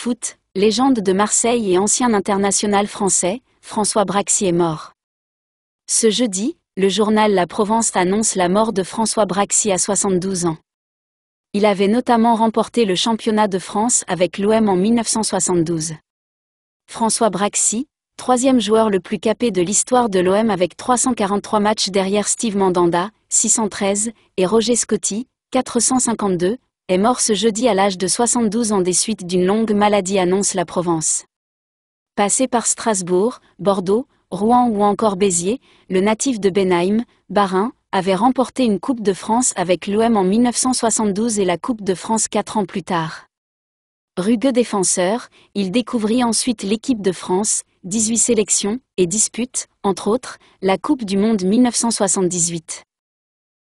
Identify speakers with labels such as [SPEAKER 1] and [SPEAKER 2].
[SPEAKER 1] Foot, légende de Marseille et ancien international français, François Braxi est mort. Ce jeudi, le journal La Provence annonce la mort de François Braxi à 72 ans. Il avait notamment remporté le championnat de France avec l'OM en 1972. François Braxi, troisième joueur le plus capé de l'histoire de l'OM avec 343 matchs derrière Steve Mandanda, 613, et Roger Scotti, 452, est mort ce jeudi à l'âge de 72 ans des suites d'une longue maladie annonce la Provence. Passé par Strasbourg, Bordeaux, Rouen ou encore Béziers, le natif de Benheim, Barin, avait remporté une Coupe de France avec l'OM en 1972 et la Coupe de France quatre ans plus tard. Rugueux défenseur, il découvrit ensuite l'équipe de France, 18 sélections, et dispute, entre autres, la Coupe du Monde 1978.